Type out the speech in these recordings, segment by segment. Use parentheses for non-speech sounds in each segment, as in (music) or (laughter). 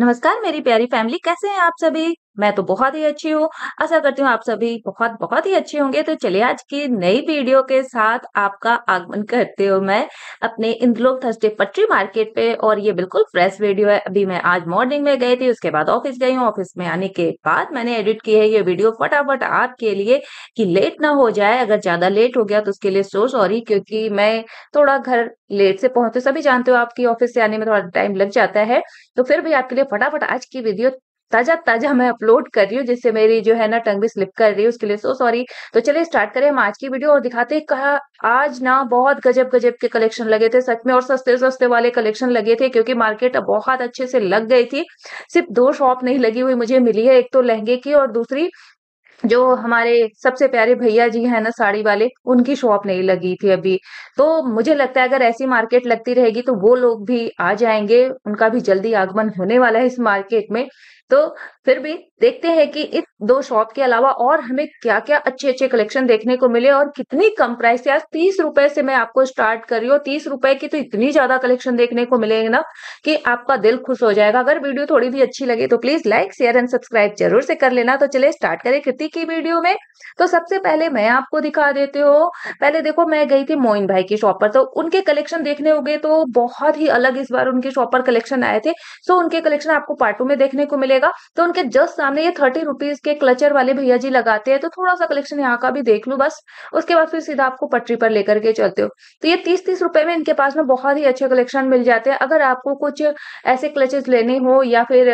नमस्कार मेरी प्यारी फैमिली कैसे हैं आप सभी मैं तो बहुत ही अच्छी हूँ आशा करती हूँ आप सभी बहुत बहुत ही अच्छे होंगे तो चलिए आज की नई वीडियो के साथ आपका आगमन करते हुए मैं अपने इंद्रलोक थर्सडे पटरी मार्केट पे और ये बिल्कुल फ्रेश वीडियो है अभी मैं आज मॉर्निंग में गई थी उसके बाद ऑफिस गई हूँ ऑफिस में आने के बाद मैंने एडिट की है ये वीडियो फटाफट आपके लिए कि लेट ना हो जाए अगर ज्यादा लेट हो गया तो उसके लिए सो सॉरी क्योंकि मैं थोड़ा घर लेट से पहुंचते सभी जानते हो आपकी ऑफिस से आने में थोड़ा टाइम लग जाता है तो फिर भी आपके लिए फटाफट आज की वीडियो ताजा ताजा मैं अपलोड कर रही हूँ जिससे मेरी जो है ना टंग भी स्लिप कर रही है उसके लिए सो सॉरी तो चलिए स्टार्ट करें हम आज की वीडियो और दिखाते हैं कहा आज ना बहुत गजब गजब के कलेक्शन लगे थे सच में और सस्ते सस्ते वाले कलेक्शन लगे थे क्योंकि मार्केट बहुत अच्छे से लग गई थी सिर्फ दो शॉप नहीं लगी हुई मुझे मिली है एक तो लहंगे की और दूसरी जो हमारे सबसे प्यारे भैया जी हैं ना साड़ी वाले उनकी शॉप नहीं लगी थी अभी तो मुझे लगता है अगर ऐसी मार्केट लगती रहेगी तो वो लोग भी आ जाएंगे उनका भी जल्दी आगमन होने वाला है इस मार्केट में तो फिर भी देखते हैं कि इस दो शॉप के अलावा और हमें क्या क्या अच्छे अच्छे कलेक्शन देखने को मिले और कितनी कम प्राइस से आज तीस रुपए से मैं आपको स्टार्ट कर रही हूँ तीस रुपए की तो इतनी ज्यादा कलेक्शन देखने को मिलेंगे ना कि आपका दिल खुश हो जाएगा अगर वीडियो थोड़ी भी अच्छी लगे तो please like share and subscribe जरूर से कर लेना तो चले स्टार्ट करें कृति की वीडियो में तो सबसे पहले मैं आपको दिखा देती हूँ पहले देखो मैं गई थी मोइन भाई की शॉप पर तो उनके कलेक्शन देखने हो गए तो बहुत ही अलग इस बार उनके शॉप पर कलेक्शन आए थे सो तो उनके कलेक्शन आपको पार्टो में देखने को मिलेगा मिलेगा तो उनके जस्ट सामने ये थर्टी रुपीज के क्लचर वाले भैया जी लगाते हैं तो थोड़ा सा कलेक्शन यहाँ का भी देख लो बस उसके बाद फिर सीधा आपको पटरी पर लेकर के चलते हो तो ये तीस तीस रुपए में इनके पास में बहुत ही अच्छे कलेक्शन मिल जाते हैं अगर आपको कुछ ऐसे क्लचेस लेने हो या फिर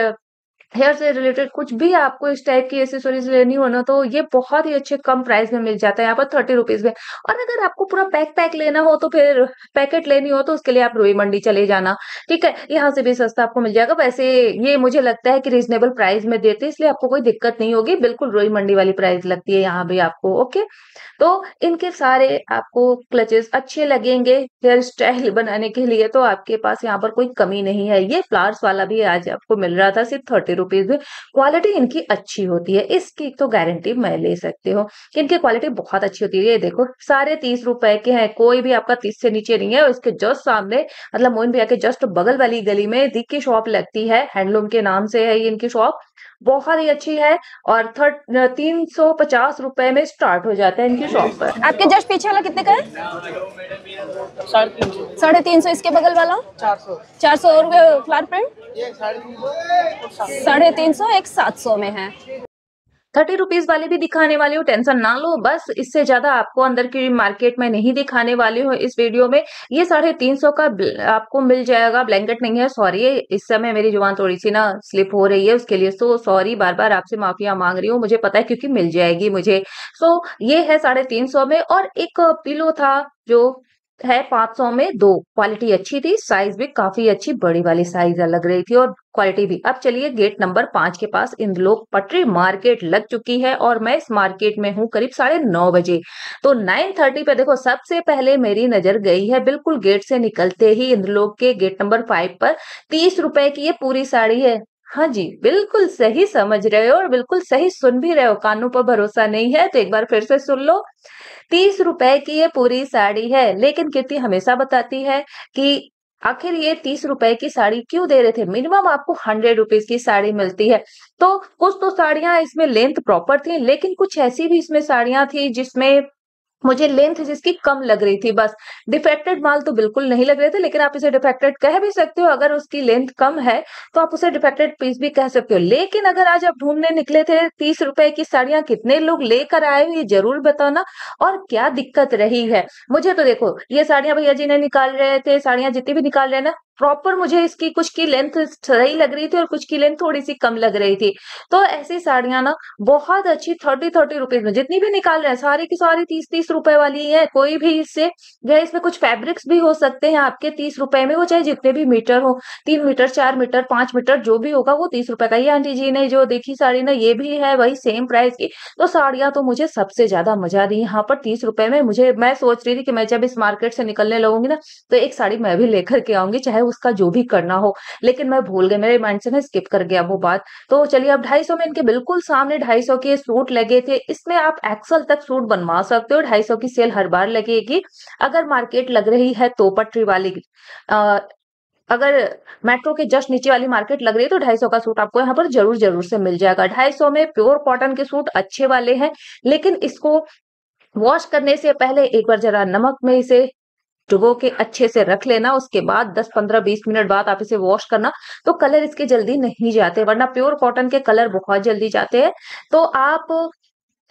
हेयर से रिलेटेड कुछ भी आपको इस टाइप की एसेसरीज लेनी हो ना तो ये बहुत ही अच्छे कम प्राइस में मिल जाता है यहाँ पर थर्टी रुपीज में और अगर आपको पूरा पैक पैक लेना हो तो फिर पैकेट लेनी हो तो उसके लिए आप रोई मंडी चले जाना ठीक है यहाँ से भी सस्ता आपको मिल जाएगा वैसे ये मुझे लगता है कि रिजनेबल प्राइस में देते इसलिए आपको कोई दिक्कत नहीं होगी बिल्कुल रोई मंडी वाली प्राइस लगती है यहाँ भी आपको ओके तो इनके सारे आपको क्लचेस अच्छे लगेंगे हेयर स्टाइल बनाने के लिए तो आपके पास यहाँ पर कोई कमी नहीं है ये फ्लावर्स वाला भी आज आपको मिल रहा था सिर्फ थर्टी रुपीज में क्वालिटी इनकी अच्छी होती है इसकी तो गारंटी मैं ले सकती हूँ इनकी क्वालिटी बहुत अच्छी होती है ये देखो सारे तीस रुपए के हैं कोई भी आपका तीस से नीचे नहीं है और इसके जस्ट सामने मतलब मोहन भैया के जस्ट बगल वाली गली में दी की शॉप लगती है हैंडलूम के नाम से है इनकी शॉप बहुत ही अच्छी है और थर्ट तीन सौ पचास रुपए में स्टार्ट हो जाता है इनकी शॉप पर आपके जस्ट पीछे वाला कितने का है साढ़े तीन सौ इसके बगल वाला चार सौ चार सौ और फ्लावर प्रिंट साढ़े तीन सौ एक सात सौ में है थर्टी रुपीज वाले भी दिखाने वाली हूँ टेंशन ना लो बस इससे ज्यादा आपको अंदर की मार्केट में नहीं दिखाने वाली हूँ इस वीडियो में ये साढ़े तीन सौ का आपको मिल जाएगा ब्लैंकेट नहीं है सॉरी इस समय मेरी जुबान थोड़ी सी ना स्लिप हो रही है उसके लिए सो सॉरी बार बार आपसे माफिया मांग रही हूँ मुझे पता है क्योंकि मिल जाएगी मुझे सो ये है साढ़े तीन सौ में और एक पिलो था जो है 500 में दो क्वालिटी अच्छी थी साइज भी काफी अच्छी बड़ी वाली साइज लग रही थी और क्वालिटी भी अब चलिए गेट नंबर पांच के पास इन लोग पटरी मार्केट लग चुकी है और मैं इस मार्केट में हूँ करीब साढ़े नौ बजे तो नाइन थर्टी पे देखो सबसे पहले मेरी नजर गई है बिल्कुल गेट से निकलते ही इन लोग के गेट नंबर फाइव पर तीस रुपए की ये पूरी साड़ी है हाँ जी बिल्कुल सही समझ रहे हो और बिल्कुल सही सुन भी रहे हो कानों पर भरोसा नहीं है तो एक बार फिर से सुन लो तीस रुपए की ये पूरी साड़ी है लेकिन कीर्ति हमेशा बताती है कि आखिर ये तीस रुपए की साड़ी क्यों दे रहे थे मिनिमम आपको हंड्रेड रुपीज की साड़ी मिलती है तो कुछ तो साड़ियां इसमें लेंथ प्रॉपर थी लेकिन कुछ ऐसी भी इसमें साड़ियां थी जिसमें मुझे लेंथ जिसकी कम लग रही थी बस डिफेक्टेड माल तो बिल्कुल नहीं लग रहे थे लेकिन आप इसे डिफेक्टेड कह भी सकते हो अगर उसकी लेंथ कम है तो आप उसे डिफेक्टेड पीस भी कह सकते हो लेकिन अगर आज आप ढूंढने निकले थे तीस रुपए की साड़ियां कितने लोग लेकर आए हो ये जरूर बताना और क्या दिक्कत रही है मुझे तो देखो ये साड़ियां भैया जी ने निकाल रहे थे साड़ियां जितनी भी निकाल रहे ना प्रॉपर मुझे इसकी कुछ की लेंथ सही लग रही थी और कुछ की लेंथ थोड़ी सी कम लग रही थी तो ऐसी साड़ियां ना बहुत अच्छी थर्टी थर्टी रुपीज में जितनी भी निकाल रहे हैं सारी की सारी तीस तीस रुपए वाली है कोई भी इससे या इसमें कुछ फैब्रिक्स भी हो सकते हैं आपके तीस रुपए में वो चाहे जितने भी मीटर हो तीन मीटर चार मीटर पांच मीटर जो भी होगा वो तीस रुपए का ये आंटी जी ने जो देखी साड़ी ना ये भी है वही सेम प्राइस की तो साड़ियां तो मुझे सबसे ज्यादा मजा रही यहाँ पर तीस रुपए में मुझे मैं सोच रही थी कि मैं जब इस मार्केट से निकलने लगूंगी ना तो एक साड़ी मैं भी लेकर के आऊंगी चाहे उसका जो भी करना हो लेकिन मैं भूल गई मेरे माइंड से ना स्किप कर गया वो बात तो चलिए अब ढाई में इनके बिल्कुल सामने ढाई के सूट लगे थे इसमें आप एक्सल तक सूट बनवा सकते हो ढाई की सेल हर बार लगेगी अगर मार्केट लग रही है तो पटरी वाली अगर मेट्रो के जस्ट नीचे वाली मार्केट लग रही है तो 250 का सूट आपको यहाँ पर जरूर जरूर से मिल जाएगा 250 में प्योर कॉटन के सूट अच्छे वाले हैं लेकिन इसको वॉश करने से पहले एक बार जरा नमक में इसे डुबो के अच्छे से रख लेना उसके बाद 10-15-20 मिनट बाद आप इसे वॉश करना तो कलर इसके जल्दी नहीं जाते वरना प्योर कॉटन के कलर बहुत जल्दी जाते हैं तो आप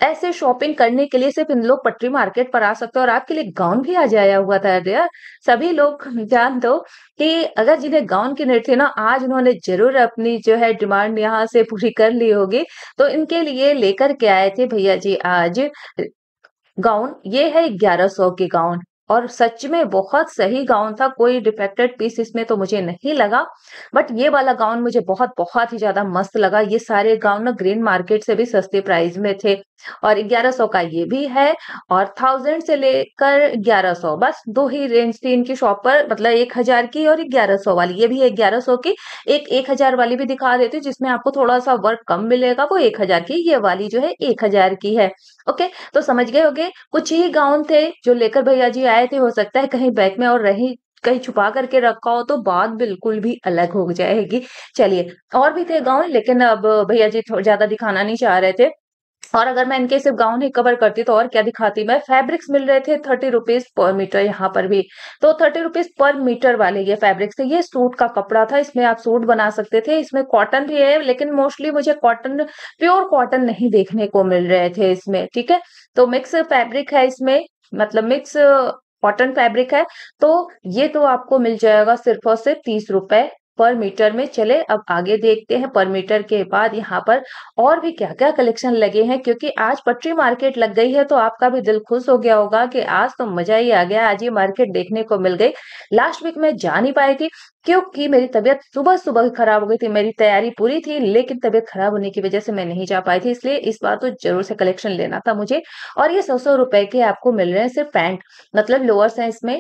ऐसे शॉपिंग करने के लिए सिर्फ इन लोग पटरी मार्केट पर आ सकते हो और आपके लिए गाउन भी आज आया हुआ था यार सभी लोग (laughs) जान दो कि अगर जिन्हें गाउन की नीड थी ना आज उन्होंने जरूर अपनी जो है डिमांड यहाँ से पूरी कर ली होगी तो इनके लिए लेकर के आए थे भैया जी आज गाउन ये है ग्यारह सौ की गाउन और सच में बहुत सही गाउन था कोई डिफेक्टेड पीस इसमें तो मुझे नहीं लगा बट ये वाला गाउन मुझे बहुत बहुत ही ज्यादा मस्त लगा ये सारे गाउन ना ग्रीन मार्केट से भी सस्ते प्राइस में थे और 1100 का ये भी है और थाउजेंड से लेकर 1100 बस दो ही रेंज थी इनकी शॉप पर मतलब एक हजार की और ग्यारह सौ वाली ये भी है ग्यारह सौ की एक एक हजार वाली भी दिखा देती हूँ जिसमें आपको थोड़ा सा वर्क कम मिलेगा वो एक हजार की ये वाली जो है एक हजार की है ओके तो समझ गए होगे कुछ ही गाउन थे जो लेकर भैया जी आए थे हो सकता है कहीं बैग में और रही कहीं छुपा करके रखा हो तो बात बिल्कुल भी अलग हो जाएगी चलिए और भी थे गाउन लेकिन अब भैया जी ज्यादा दिखाना नहीं चाह रहे थे और अगर मैं इनके सिर्फ गाउन ही कवर करती तो और क्या दिखाती मैं फैब्रिक्स मिल रहे थे थर्टी रुपीज पर मीटर यहाँ पर भी तो थर्टी रुपीज पर मीटर वाले ये फैब्रिक्स थे ये सूट का कपड़ा था इसमें आप सूट बना सकते थे इसमें कॉटन भी है लेकिन मोस्टली मुझे कॉटन प्योर कॉटन नहीं देखने को मिल रहे थे इसमें ठीक है तो मिक्स फैब्रिक है इसमें मतलब मिक्स कॉटन फैब्रिक है तो ये तो आपको मिल जाएगा सिर्फ और सिर्फ तीस रुपए पर मीटर में चले अब आगे देखते हैं पर मीटर के बाद यहाँ पर और भी क्या क्या कलेक्शन लगे हैं क्योंकि आज पटरी मार्केट लग गई है तो आपका भी दिल खुश हो गया होगा कि आज तो मजा ही आ गया आज ये मार्केट देखने को मिल गई लास्ट वीक में जा नहीं पाई थी क्योंकि मेरी तबीयत सुबह सुबह खराब हो गई थी मेरी तैयारी पूरी थी लेकिन तबीयत खराब होने की वजह से मैं नहीं जा पाई थी इसलिए इस बार तो जरूर से कलेक्शन लेना था मुझे और ये सौ सौ रुपए के आपको मिल रहे हैं सिर्फ पैंट मतलब लोअर्स हैं इसमें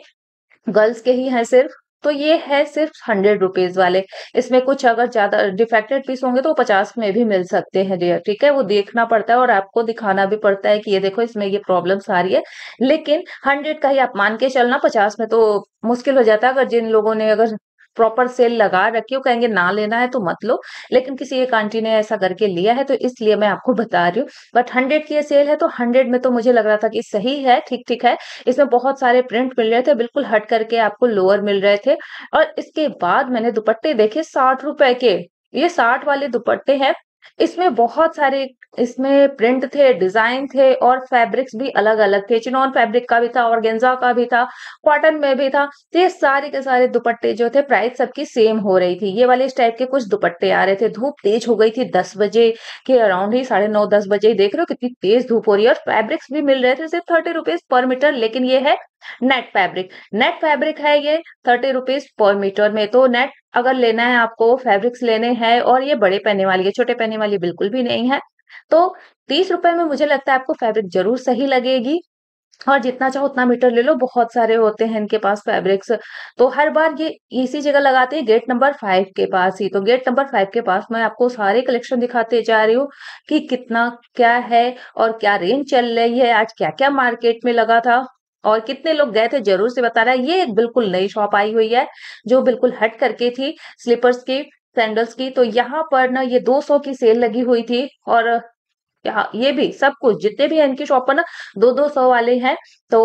गर्ल्स के ही हैं सिर्फ तो ये है सिर्फ हंड्रेड रुपीज वाले इसमें कुछ अगर ज्यादा डिफेक्टेड पीस होंगे तो वो पचास में भी मिल सकते हैं डियर ठीक है वो देखना पड़ता है और आपको दिखाना भी पड़ता है कि ये देखो इसमें ये प्रॉब्लम्स आ रही है लेकिन हंड्रेड का ही आप मान के चलना पचास में तो मुश्किल हो जाता है अगर जिन लोगों ने अगर प्रॉपर सेल लगा रखी हो कहेंगे ना लेना है तो मत लो लेकिन किसी एक आंटी ने ऐसा करके लिया है तो इसलिए मैं आपको (laughs) बता रही हूँ बट हंड्रेड की ये सेल है तो हंड्रेड में तो मुझे लग रहा था कि सही है ठीक ठीक है इसमें बहुत सारे प्रिंट मिल रहे थे बिल्कुल हट करके आपको लोअर मिल रहे थे और इसके बाद मैंने दुपट्टे देखे साठ रुपए के ये साठ वाले दुपट्टे हैं इसमें बहुत सारे इसमें प्रिंट थे डिजाइन थे और फैब्रिक्स भी अलग अलग थे चिनॉन फैब्रिक का भी था और गेंजा का भी था कॉटन में भी था तो ये सारे के सारे दुपट्टे जो थे प्राइस सबकी सेम हो रही थी ये वाले इस टाइप के कुछ दुपट्टे आ रहे थे धूप तेज हो गई थी दस बजे के अराउंड ही साढ़े नौ दस बजे ही देख रहे हो कितनी तेज धूप हो रही है और फैब्रिक्स भी मिल रहे थे सिर्फ थर्टी रुपीज पर मीटर लेकिन ये है नेट फैब्रिक नेट फैब्रिक है ये थर्टी रुपीज पर मीटर में तो नेट अगर लेना है आपको फैब्रिक्स लेने हैं और ये बड़े पहने वाली है छोटे पहने वाली बिल्कुल भी नहीं है तो तीस रुपए में मुझे लगता है आपको फैब्रिक जरूर सही लगेगी और जितना चाहो उतना मीटर ले लो बहुत सारे होते हैं इनके पास फैब्रिक्स तो हर बार ये इसी जगह लगाते हैं गेट नंबर फाइव के पास ही तो गेट नंबर फाइव के पास मैं आपको सारे कलेक्शन दिखाते जा रही हूँ कि कितना क्या है और क्या रेंज चल रही है आज क्या क्या मार्केट में लगा था और कितने लोग गए थे जरूर से बताना ये एक बिल्कुल नई शॉप आई हुई है जो बिल्कुल हट करके थी स्लीपर्स की सैंडल्स की तो यहाँ पर ना ये 200 की सेल लगी हुई थी और ये भी सब कुछ जितने भी है इनकी शॉप पर ना दो दो सौ वाले हैं तो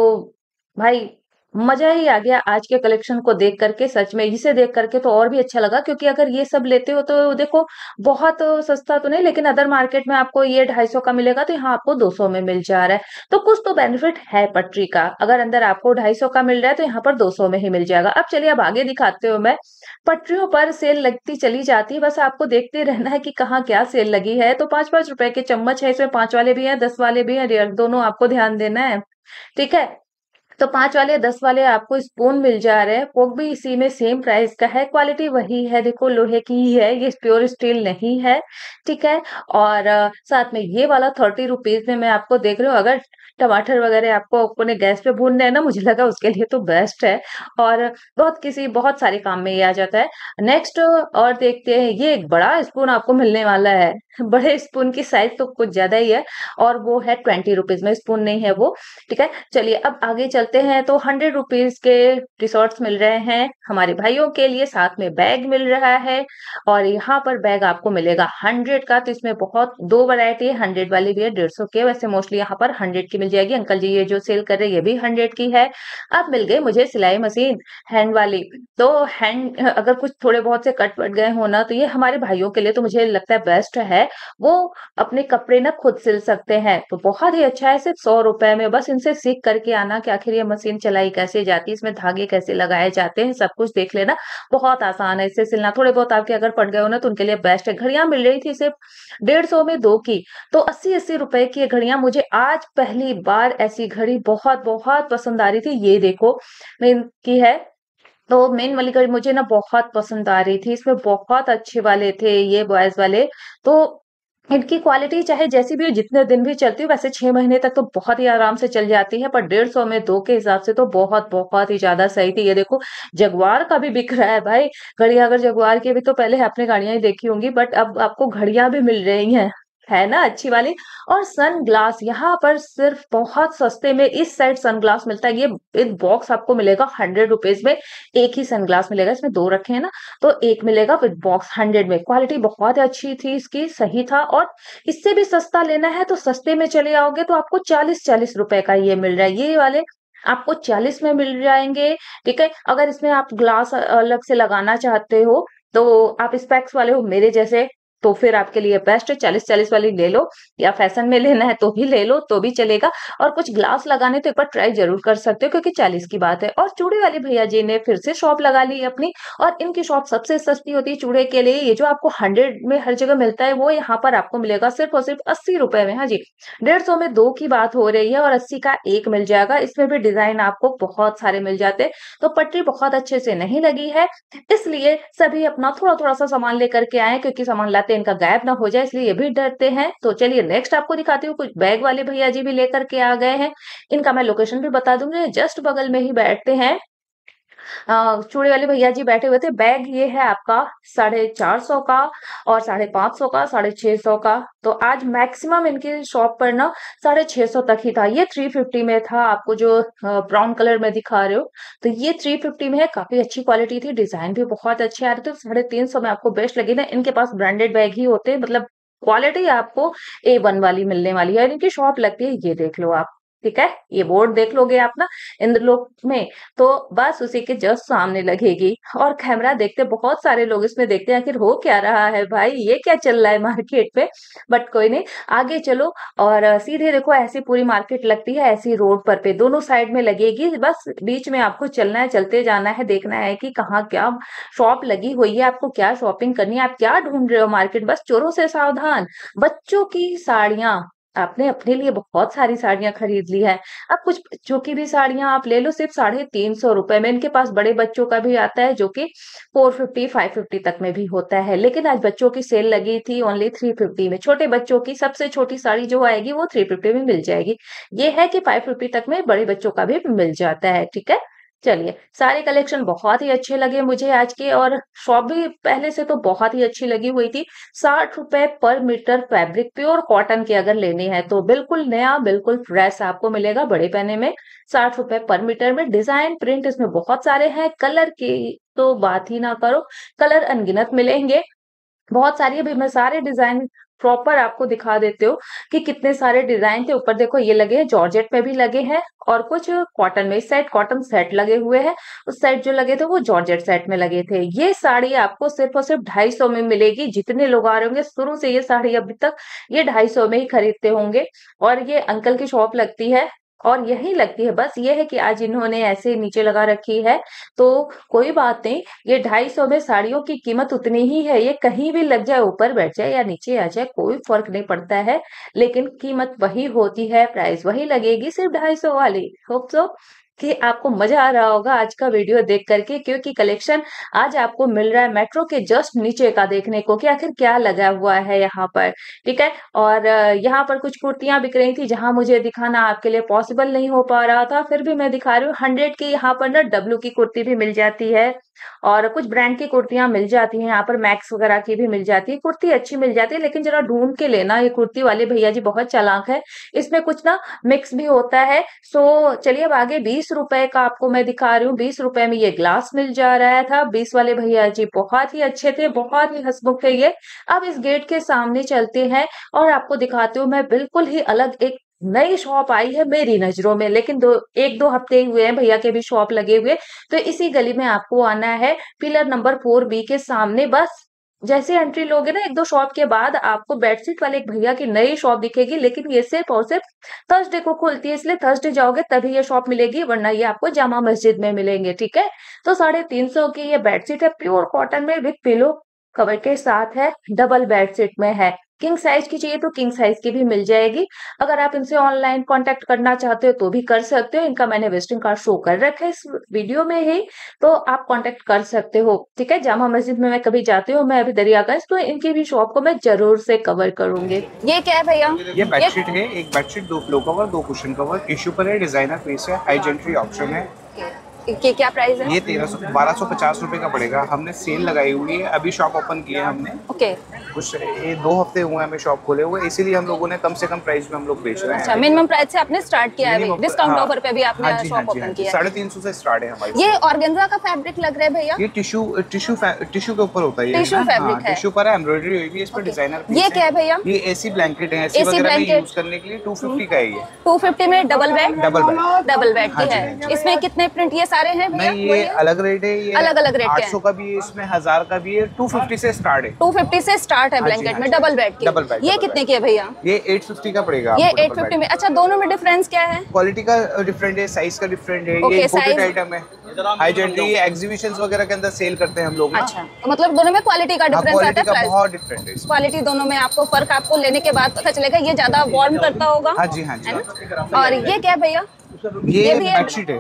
भाई मजा ही आ गया आज के कलेक्शन को देख करके सच में इसे देख करके तो और भी अच्छा लगा क्योंकि अगर ये सब लेते हो तो देखो बहुत सस्ता तो नहीं लेकिन अदर मार्केट में आपको ये ढाई सौ का मिलेगा तो यहाँ आपको दो सौ में मिल जा रहा है तो कुछ तो बेनिफिट है पटरी का अगर अंदर आपको ढाई सौ का मिल रहा है तो यहाँ पर दो सौ में ही मिल जाएगा अब चलिए अब आगे दिखाते हो मैं पटरियों पर सेल लगती चली जाती है बस आपको देखते रहना है कि कहाँ क्या सेल लगी है तो पांच पांच रुपए के चम्मच है इसमें पांच वाले भी है दस वाले भी है दोनों आपको ध्यान देना है ठीक है तो पांच वाले दस वाले आपको स्पून मिल जा रहे हैं कोक भी इसी में सेम प्राइस का है क्वालिटी वही है देखो लोहे की ही है ये प्योर स्टील नहीं है ठीक है और साथ में ये वाला थर्टी रुपीज में मैं आपको देख रही हूँ अगर टमाटर वगैरह आपको अपने गैस पे भूनना है ना मुझे लगा उसके लिए तो बेस्ट है और बहुत किसी बहुत सारे काम में ये आ जाता है नेक्स्ट और देखते हैं ये एक बड़ा स्पून आपको मिलने वाला है (laughs) बड़े स्पून की साइज तो कुछ ज्यादा ही है और वो है ट्वेंटी रुपीज में स्पून नहीं है वो ठीक है चलिए अब आगे चलते हैं तो हंड्रेड रुपीज के रिसोर्ट्स मिल रहे हैं हमारे भाइयों के लिए साथ में बैग मिल रहा है और यहाँ पर बैग आपको मिलेगा हंड्रेड का तो इसमें बहुत दो वरायटी है हंड्रेड वाली भी है डेढ़ सौ के वैसे मोस्टली यहाँ पर हंड्रेड की मिल जाएगी अंकल जी ये जो सेल कर रहे ये भी हंड्रेड की है अब मिल गई मुझे सिलाई मशीन हैंड वाली तो हैंड अगर कुछ थोड़े बहुत से कट पट गए हो ना तो ये हमारे भाइयों के लिए तो मुझे लगता है बेस्ट है वो अपने कपड़े ना खुद सिल सकते हैं तो बहुत ही अच्छा है सिर्फ सौ रुपए में बस इनसे सीख करके आना कि आखिर ये मशीन चलाई कैसे जाती है इसमें धागे कैसे लगाए जाते हैं सब कुछ देख लेना बहुत आसान है इससे सिलना थोड़े बहुत आपके अगर पड़ गए हो ना तो उनके लिए बेस्ट है घड़िया मिल रही थी सिर्फ डेढ़ सौ में दो की तो अस्सी अस्सी रुपए की घड़िया मुझे आज पहली पहली बार ऐसी घड़ी बहुत बहुत पसंद आ रही थी ये देखो मेन की है तो मेन वाली घड़ी मुझे ना बहुत पसंद आ रही थी इसमें बहुत अच्छे वाले थे ये बॉयज वाले तो इनकी क्वालिटी चाहे जैसी भी हो जितने दिन भी चलती हो वैसे छह महीने तक तो बहुत ही आराम से चल जाती है पर डेढ़ सौ में दो के हिसाब से तो बहुत बहुत ही ज्यादा सही थी ये देखो जगवार का भी बिक रहा है भाई घड़िया अगर जगवार की भी तो पहले आपने गाड़ियां ही देखी होंगी बट अब आपको घड़ियां भी मिल रही हैं है ना अच्छी वाली और सन ग्लास यहाँ पर सिर्फ बहुत सस्ते में इस साइड सन ग्लास मिलता है ये एक बॉक्स आपको मिलेगा हंड्रेड रुपीज में एक ही सन ग्लास मिलेगा इसमें दो रखे हैं ना तो एक मिलेगा विद बॉक्स हंड्रेड में क्वालिटी बहुत अच्छी थी इसकी सही था और इससे भी सस्ता लेना है तो सस्ते में चले आओगे तो आपको चालीस चालीस रुपए का ये मिल रहा है ये वाले आपको चालीस में मिल जाएंगे ठीक है अगर इसमें आप ग्लास अलग से लगाना चाहते हो तो आप स्पेक्स वाले हो मेरे जैसे तो फिर आपके लिए बेस्ट है चालीस चालीस वाली ले लो या फैशन में लेना है तो भी ले लो तो भी चलेगा और कुछ ग्लास लगाने तो एक बार ट्राई जरूर कर सकते हो क्योंकि चालीस की बात है और चूड़े वाले भैया जी ने फिर से शॉप लगा ली अपनी और इनकी शॉप सबसे सस्ती होती है चूड़े के लिए ये जो आपको हंड्रेड में हर जगह मिलता है वो यहाँ पर आपको मिलेगा सिर्फ और सिर्फ अस्सी रुपए में हाँ जी डेढ़ सौ में दो की बात हो रही है और अस्सी का एक मिल जाएगा इसमें भी डिजाइन आपको बहुत सारे मिल जाते तो पटरी बहुत अच्छे से नहीं लगी है इसलिए सभी अपना थोड़ा थोड़ा सा सामान लेकर के आए क्योंकि सामान लाते डरते तो हैं इनका गायब ना हो जाए इसलिए ये भी डरते हैं तो चलिए नेक्स्ट आपको दिखाती हूँ कुछ बैग वाले भैया जी भी लेकर के आ गए हैं इनका मैं लोकेशन भी बता दूंगी जस्ट बगल में ही बैठते हैं चूड़ी वाले भैया जी बैठे हुए थे बैग ये है आपका साढ़े चार सौ का और साढ़े पाँच सौ का साढ़े छह सौ का तो आज मैक्सिमम इनकी शॉप पर ना साढ़े छह सौ तक ही था ये थ्री फिफ्टी में था आपको जो ब्राउन कलर में दिखा रहे हो तो ये थ्री फिफ्टी में है काफ़ी अच्छी क्वालिटी थी डिज़ाइन भी बहुत अच्छे आ रहे थे साढ़े तीन सौ में आपको बेस्ट लगी ना इनके पास ब्रांडेड बैग ही होते मतलब क्वालिटी आपको ए वन वाली मिलने वाली है इनकी शॉप लगती है ये देख लो आप ठीक है ये बोर्ड देख लोगे आप ना इंद्रलोक में तो बस उसी के जस्ट सामने लगेगी और कैमरा देखते बहुत सारे लोग इसमें देखते हैं आखिर हो क्या रहा है भाई ये क्या चल रहा है मार्केट में बट कोई नहीं आगे चलो और सीधे देखो ऐसी पूरी मार्केट लगती है ऐसी रोड पर पे दोनों साइड में लगेगी बस बीच में आपको चलना है चलते जाना है देखना है कि कहाँ क्या शॉप लगी हुई है आपको क्या शॉपिंग करनी है आप क्या ढूंढ रहे हो मार्केट बस चोरों से सावधान बच्चों की साड़ियां आपने अपने लिए बहुत सारी साड़ियां खरीद ली है अब कुछ बच्चों की भी साड़ियां आप ले लो सिर्फ साढ़े तीन सौ रुपए में इनके पास बड़े बच्चों का भी आता है जो कि फोर फिफ्टी फाइव फिफ्टी तक में भी होता है लेकिन आज बच्चों की सेल लगी थी ओनली थ्री फिफ्टी में छोटे बच्चों की सबसे छोटी साड़ी जो आएगी वो थ्री फिफ्टी में मिल जाएगी ये है कि फाइव फिफ्टी तक में बड़े बच्चों का भी मिल जाता है ठीक है चलिए सारे कलेक्शन बहुत ही अच्छे लगे मुझे आज के और शॉप भी पहले से तो बहुत ही अच्छी लगी हुई थी साठ रुपए पर मीटर फैब्रिक प्योर कॉटन के अगर लेने हैं तो बिल्कुल नया बिल्कुल फ्रेश आपको मिलेगा बड़े पहने में साठ रुपए पर मीटर में डिजाइन प्रिंट इसमें बहुत सारे हैं कलर की तो बात ही ना करो कलर अनगिनत मिलेंगे बहुत सारी अभी मैं सारे डिजाइन प्रॉपर आपको दिखा देते हो कि कितने सारे डिजाइन थे ऊपर देखो ये लगे हैं जॉर्जेट पे भी लगे हैं और कुछ कॉटन में इस साइड कॉटन सेट लगे हुए हैं उस साइड जो लगे थे वो जॉर्जेट सेट में लगे थे ये साड़ी आपको सिर्फ और सिर्फ ढाई सौ में मिलेगी जितने लोग आ रहे होंगे शुरू से ये साड़ी अभी तक ये ढाई सौ में ही खरीदते होंगे और ये अंकल की शॉप लगती है और यही लगती है बस ये है कि आज इन्होंने ऐसे नीचे लगा रखी है तो कोई बात नहीं ये ढाई सौ में साड़ियों की कीमत उतनी ही है ये कहीं भी लग जाए ऊपर बैठ जाए या नीचे आ जाए कोई फर्क नहीं पड़ता है लेकिन कीमत वही होती है प्राइस वही लगेगी सिर्फ ढाई सौ वाली होप सो कि आपको मजा आ रहा होगा आज का वीडियो देख करके क्योंकि कलेक्शन आज आपको मिल रहा है मेट्रो के जस्ट नीचे का देखने को कि आखिर क्या लगा हुआ है यहाँ पर ठीक है और यहाँ पर कुछ कुर्तियां बिक रही थी जहां मुझे दिखाना आपके लिए पॉसिबल नहीं हो पा रहा था फिर भी मैं दिखा रही हूँ हंड्रेड की यहाँ पर ना डब्लू की कुर्ती भी मिल जाती है और कुछ ब्रांड की कुर्तियां मिल जाती हैं यहाँ पर मैक्स वगैरह की भी मिल जाती है कुर्ती अच्छी मिल जाती है लेकिन जरा ढूंढ के लेना ये कुर्ती वाले भैया जी बहुत चालाक है इसमें कुछ ना मिक्स भी होता है सो चलिए अब आगे बीस रुपए का आपको मैं दिखा रही हूँ बीस रुपए में ये ग्लास मिल जा रहा था बीस वाले भैया जी बहुत ही अच्छे थे बहुत ही हसमुख थे ये अब इस गेट के सामने चलते हैं और आपको दिखाती हूँ मैं बिल्कुल ही अलग एक नई शॉप आई है मेरी नजरों में लेकिन दो एक दो हफ्ते हुए हैं भैया के भी शॉप लगे हुए तो इसी गली में आपको आना है पिलर नंबर फोर बी के सामने बस जैसे एंट्री लोगे ना एक दो शॉप के बाद आपको बेडशीट वाले एक भैया की नई शॉप दिखेगी लेकिन ये सिर्फ और सिर्फ थर्सडे को खुलती है इसलिए थर्सडे जाओगे तभी ये शॉप मिलेगी वरना ये आपको जामा मस्जिद में मिलेंगे ठीक है तो साढ़े तीन सौ की ये बेडशीट है प्योर कॉटन में विथ पिलो कवर के साथ है डबल बेडशीट में है किंग साइज की चाहिए तो किंग साइज की भी मिल जाएगी अगर आप इनसे ऑनलाइन कॉन्टेक्ट करना चाहते हो तो भी कर सकते हो इनका मैंने विजिटिंग कार्ड शो कर रखा है इस वीडियो में ही तो आप कॉन्टेक्ट कर सकते हो ठीक है जामा मस्जिद में मैं कभी जाती हूँ मैं अभी दरियागंज तो इनकी भी शॉप को मैं जरूर से कवर करूंगी ये क्या है भैया ये बेडशीट है एक बेडशीट दो फ्लो कवर दो कुशन कवर टिश्यू पर है डिजाइनर पीस है हाई जेंट्री ऑप्शन है के क्या प्राइस है ये तेरह सौ बारह सौ पचास रूपए का पड़ेगा हमने सेल लगाई हुई है अभी शॉप ओपन किया है हमने ओके कुछ ये दो हफ्ते हुए हमें शॉप खोले हुए इसीलिए हम लोगों ने कम से कम प्राइस में हम लोग बेच रहे हैं मिनिमम अच्छा, प्राइस से आपने स्टार्ट किया है डिस्काउंट हाँ। ऑफर पे भी आपने शॉप हाँ ओपन हाँ किया साढ़े तीन सौ से स्टार्ट है हमारे ये ऑर्गेन्जा का फैब्रिक लग रहा है भैया ये टिश्यू टिश्यू टिश्यू के ऊपर होता है टिश्यू फैब्रिक है टिश्यू पर है एम्ब्रॉयडरी हुई है इस पर डिजाइनर ये क्या है भैया ये एसी ब्लैंकेट है एसी ब्लैंकेट यूज करने के लिए टू फिफ्टी का है ये टू फिफ्टी में double bed double bed double bed की है इसमें कितने प्रिंट ये सारे हैं नहीं ये अलग रेट है ये अलग अलग रेट आठ सौ का भी है इसमें हजार का भी है टू फिफ्टी से स्टार्ट है टू फिफ्टी से स्टार्ट है ब्लैंकेट हाँ हाँ में डबल बेड की डबल बेड ये कितने की है भैया ये एट फिफ्टी का पड़ेगा ये एट फिफ्टी में अच्छा दोनों में डिफरेंस क्या है क्वालिटी का डिफरेंट है साइज का डिफरेंट है ये आइटम है एग्जीबिशन वगैरह के अंदर सेल करते हैं हम लोग अच्छा तो मतलब दोनों में क्वालिटी का डिफरेंस हाँ, आता है बहुत डिफरेंट है क्वालिटी दोनों में आपको फर्क आपको लेने के बाद पता चलेगा ये ज्यादा वार्म करता होगा हाँ जी हाँ जी और ये क्या भैया ये बेडशीट है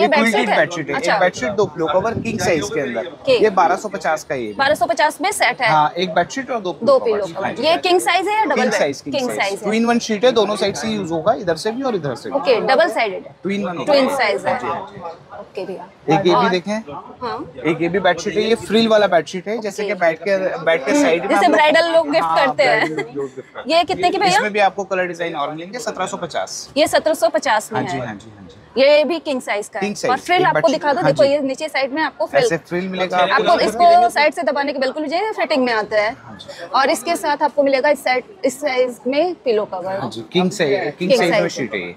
ये बेडशीट बेडशीट है अच्छा। एक बेडशीट दो पिलो कवर किंग साइज के अंदर ये 1250 का ये 1250 में सेट है हाँ, एक बेडशीट और दो पिलो दो पिलो कवर हाँ ये किंग साइज है या double size king size two in one sheet है दोनों साइड से यूज होगा इधर से भी और इधर से okay double sided two in one two in size है ओके हाँ हाँ भैया एक ये भी देखें हाँ? एक ये भी बेडशीट है ये फ्रिल वाला बेडशीट है जैसे कि बैठ के बैठ के साइड जैसे ब्राइडल लोग गिफ्ट करते हैं ये कितने की भैया इसमें भी आपको कलर डिजाइन और मिलेंगे सत्रह सौ पचास ये सत्रह सौ पचास में है जी हाँ जी हाँ जी ये भी किंग साइज का है और फ्रिल आपको दिखा दो हाँ देखो ये नीचे साइड में आपको फ्रिल फ्रिल मिलेगा आपको इसको साइड से दबाने के बिल्कुल ये फिटिंग में आता है हाँ और इसके साथ आपको मिलेगा इस साइड इस साइज में pillow cover king size king size में शीट है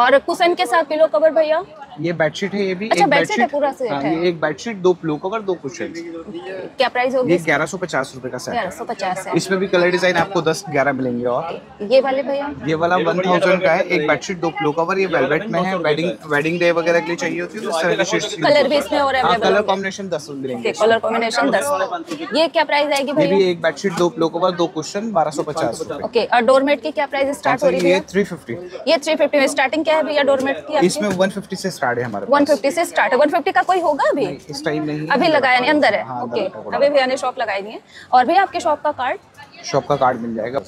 और कुशन के साथ पिलो कवर भैया ये बेडशीट है ये भी अच्छा, एक बेडशीट है पूरा सेट हाँ, है ये एक बेडशीट दो पिलो कवर दो कुशन क्या प्राइस होगी ये ग्यारह सौ पचास रूपए का सेट ग्यारह सौ पचास है इसमें भी कलर डिजाइन आपको दस ग्यारह मिलेंगे और ये वाले भैया ये वाला वन थाउजेंड का है एक बेडशीट दो पिलो कवर ये वेलवेट में है वेडिंग वेडिंग डे वगैरह के लिए चाहिए होती है कलर भी इसमें और कलर कॉम्बिनेशन दस कलर कॉम्बिनेशन दस ये क्या प्राइस आएगी भैया ये एक बेडशीट दो पिलो कवर दो कुशन बारह सौ पचास ओके और डोरमेट की क्या प्राइस स्टार्ट हो रही है थ्री फिफ्टी ये थ्री फिफ्टी में स्टार्टिंग प्राइसिंग क्या है भैया डोरमेट की इसमें 150 से स्टार्ट है हमारे 150 से स्टार्ट है 150 का कोई होगा अभी इस टाइम नहीं अभी लगाया नहीं अंदर है ओके हाँ, अभी भैया ने शॉप लगाई नहीं है और भैया आपके शॉप का कार्ड शॉप का कार्ड मिल जाएगा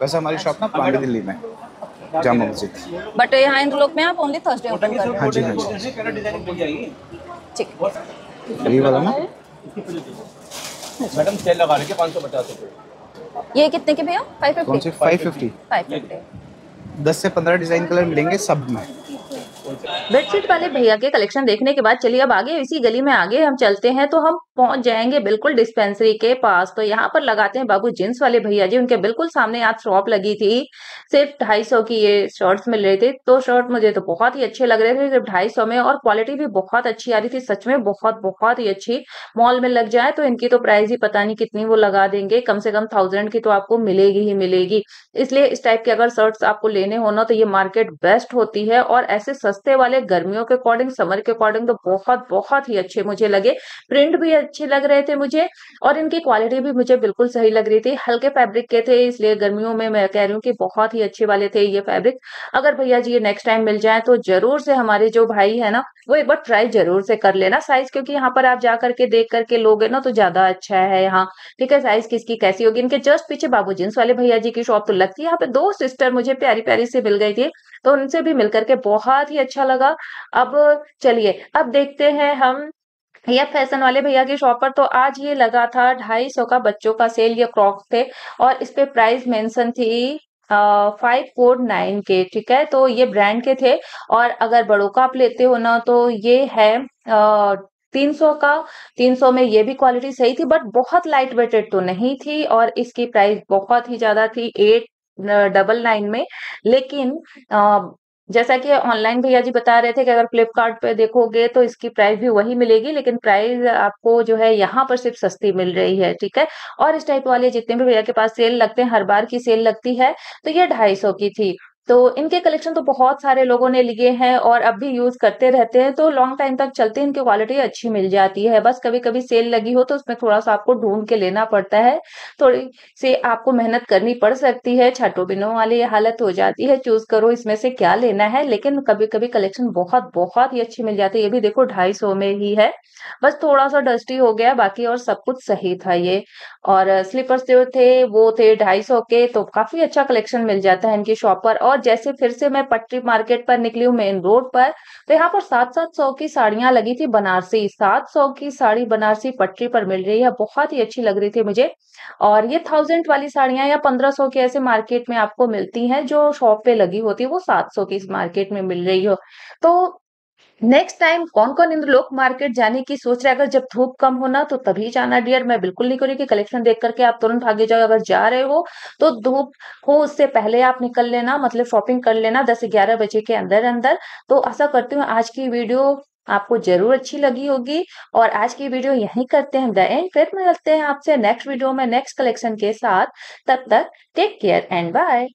वैसे हमारी शॉप ना पांडे दिल्ली में जामा मस्जिद बट यहाँ इन लोग में आप ओनली थर्सडे ओपन कर हाँ जी हाँ जी ठीक ये वाला ना मैडम सेल लगा रखी है पाँच ये कितने के भैया 550 550 550 दस से पंद्रह डिज़ाइन कलर मिलेंगे सब में बेडशीट वाले भैया के कलेक्शन देखने के बाद चलिए अब आगे इसी गली में आगे हम चलते हैं तो हम पहुंच जाएंगे बिल्कुल डिस्पेंसरी के पास तो यहाँ पर लगाते हैं बाबू जींस वाले भैया जी उनके बिल्कुल सामने यहाँ शॉप लगी थी सिर्फ ढाई सौ की ये शर्ट्स मिल रहे थे तो शर्ट मुझे तो बहुत ही अच्छे लग रहे थे सिर्फ ढाई सौ में और क्वालिटी भी बहुत अच्छी आ रही थी सच में बहुत बहुत ही अच्छी मॉल में लग जाए तो इनकी तो प्राइस ही पता नहीं कितनी वो लगा देंगे कम से कम थाउजेंड की तो आपको मिलेगी ही मिलेगी इसलिए इस टाइप के अगर शर्ट्स आपको लेने हो ना तो ये मार्केट बेस्ट होती है और ऐसे सस्ते वाले गर्मियों के अकॉर्डिंग समर के अकॉर्डिंग तो बहुत बहुत ही अच्छे मुझे लगे प्रिंट भी अच्छे लग रहे थे मुझे और इनकी क्वालिटी भी मुझे बिल्कुल सही लग रही थी हल्के फैब्रिक के थे इसलिए गर्मियों में मैं कह रही हूँ कि बहुत ही अच्छे वाले थे ये फैब्रिक अगर भैया जी ये नेक्स्ट टाइम मिल जाए तो जरूर से हमारे जो भाई है ना वो एक बार ट्राई जरूर से कर लेना साइज क्योंकि यहाँ पर आप जा करके देख करके लोगे ना तो ज्यादा अच्छा है यहाँ ठीक है साइज किसकी कैसी होगी इनके जस्ट पीछे बाबू जींस वाले भैया जी की शॉप तो लगती है यहाँ पे दो सिस्टर मुझे प्यारी प्यारी से मिल गई थी तो उनसे भी मिलकर के बहुत ही अच्छा लगा अब चलिए अब देखते हैं हम भैया फैशन वाले भैया की शॉप पर तो आज ये लगा था ढाई सौ का बच्चों का सेल ये क्रॉक थे और इस पे प्राइस मेंशन थी फाइव फोर नाइन के ठीक है तो ये ब्रांड के थे और अगर बड़ों का आप लेते हो ना तो ये है आ, तीन सौ का तीन सौ में ये भी क्वालिटी सही थी बट बहुत लाइट वेटेड तो नहीं थी और इसकी प्राइस बहुत ही ज्यादा थी एट डबल नाइन में लेकिन आ, जैसा कि ऑनलाइन भैया जी बता रहे थे कि अगर फ्लिपकार्ट देखोगे तो इसकी प्राइस भी वही मिलेगी लेकिन प्राइस आपको जो है यहाँ पर सिर्फ सस्ती मिल रही है ठीक है और इस टाइप वाले जितने भी भैया के पास सेल लगते हैं हर बार की सेल लगती है तो ये ढाई की थी तो इनके कलेक्शन तो बहुत सारे लोगों ने लिए हैं और अब भी यूज करते रहते हैं तो लॉन्ग टाइम तक चलते इनकी क्वालिटी अच्छी मिल जाती है बस कभी कभी सेल लगी हो तो उसमें थोड़ा सा आपको ढूंढ के लेना पड़ता है थोड़ी से आपको मेहनत करनी पड़ सकती है छाटो बिनों वाली हालत हो जाती है चूज करो इसमें से क्या लेना है लेकिन कभी कभी कलेक्शन बहुत बहुत ही अच्छी मिल जाती है ये भी देखो ढाई सौ में ही है बस थोड़ा सा डस्टी हो गया बाकी और सब कुछ सही था ये और स्लीपर्स जो थे वो थे ढाई सौ के तो काफी अच्छा कलेक्शन मिल जाता है इनकी शॉप पर और और जैसे फिर से मैं पटरी मार्केट पर निकली हूँ मेन रोड पर तो यहाँ पर सात सात सौ की साड़ियां लगी थी बनारसी सात सौ की साड़ी बनारसी पटरी पर मिल रही है बहुत ही अच्छी लग रही थी मुझे और ये थाउजेंड वाली साड़ियां या पंद्रह सौ की ऐसे मार्केट में आपको मिलती हैं जो शॉप पे लगी होती है वो सात सौ की इस मार्केट में मिल रही हो तो नेक्स्ट टाइम कौन कौन इंद्रलोक मार्केट जाने की सोच रहा है अगर जब धूप कम होना तो तभी जाना डियर मैं बिल्कुल नहीं करूँगी कलेक्शन देख करके आप तुरंत भागे जाओ अगर जा रहे हो तो धूप हो उससे पहले आप निकल लेना मतलब शॉपिंग कर लेना दस ग्यारह बजे के अंदर अंदर तो ऐसा करती हूँ आज की वीडियो आपको जरूर अच्छी लगी होगी और आज की वीडियो यही करते हैं द एंड फिर मिलते हैं आपसे नेक्स्ट वीडियो में नेक्स्ट कलेक्शन के साथ तब तक टेक केयर एंड बाय